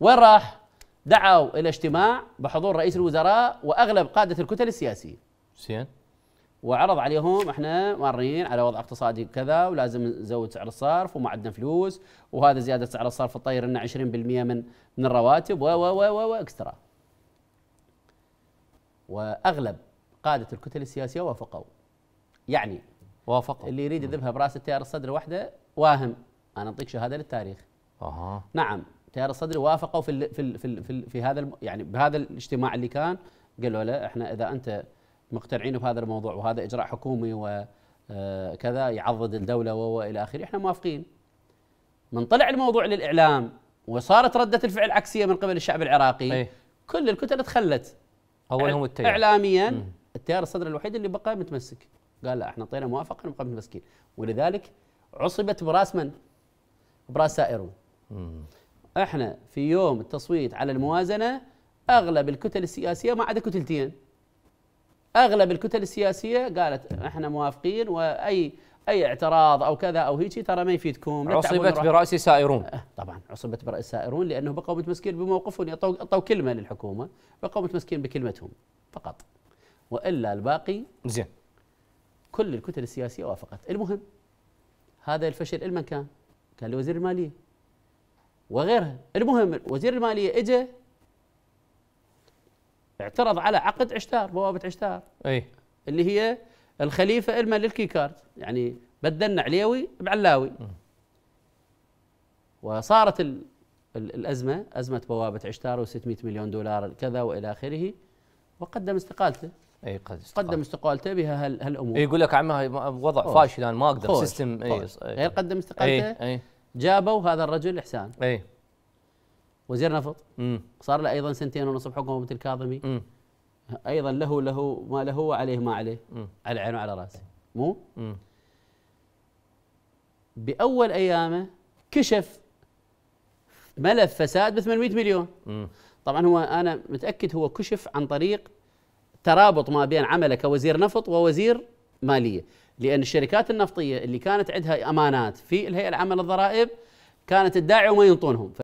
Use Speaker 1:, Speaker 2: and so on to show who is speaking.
Speaker 1: وين راح؟ دعوا الى اجتماع بحضور رئيس الوزراء واغلب قاده الكتل السياسيه. زين. وعرض عليهم احنا مارين على وضع اقتصادي كذا ولازم نزود سعر الصرف وما عندنا فلوس وهذا زياده سعر الصرف تطير لنا 20% من من الرواتب و و و و اكسترا. واغلب قاده الكتل السياسيه وافقوا. يعني وافقوا اللي يريد يذبها براس التيار الصدر وحده واهم انا اعطيك شهاده للتاريخ. اها نعم تيار الصدري وافقوا في في في, في, في هذا يعني بهذا الاجتماع اللي كان قالوا له احنا اذا انت مقتنعين بهذا الموضوع وهذا اجراء حكومي وكذا آه، يعضد الدوله والى اخره احنا موافقين من طلع الموضوع للاعلام وصارت رده الفعل عكسيه من قبل الشعب العراقي أيه؟ كل الكتل تخلت اولهم التيار اعلاميا التيار الصدر الوحيد اللي بقى متمسك قال لا احنا اعطينا موافقه نبقى متمسكين ولذلك عصبت براس من؟ براس سائرون احنا في يوم التصويت على الموازنه اغلب الكتل السياسيه ما عدا كتلتين اغلب الكتل السياسيه قالت احنا موافقين واي اي اعتراض او كذا او هيجي ترى ما يفيدكم عصبت براس سائرون أه، طبعا عصبت براس سائرون لانه بقوا متمسكين بموقفهم اعطوا كلمه للحكومه بقوا متمسكين بكلمتهم فقط والا الباقي زين كل الكتل السياسيه وافقت المهم هذا الفشل المكان كان كان لوزير الماليه وغيرها المهم وزير الماليه اجى اعترض على عقد عشتار بوابه عشتار اي اللي هي الخليفه الما للكيكارد كارد يعني بدلنا عليوي بعلاوي وصارت ال الازمه ازمه بوابه عشتار و600 مليون دولار كذا والى اخره وقدم استقالته اي قد استقالته. قدم استقالته بها هالامور إيه، يقول لك عمها وضع فاشل انا ما اقدر سيستم اي إيه. غير قدم استقالته أي. أي. جابوا هذا الرجل احسان اي وزير نفط مم. صار له ايضا سنتين ونصف حكومه مثل الكاظمي مم. ايضا له له ما له وعليه ما عليه مم. على عينه وعلى راسه مو؟ مم. باول ايامه كشف ملف فساد ب 800 مليون مم. طبعا هو انا متاكد هو كشف عن طريق ترابط ما بين عمله كوزير نفط ووزير ماليه لأن الشركات النفطية اللي كانت عندها أمانات في الهيئة العامة للضرائب كانت تدعي وما ينطونهم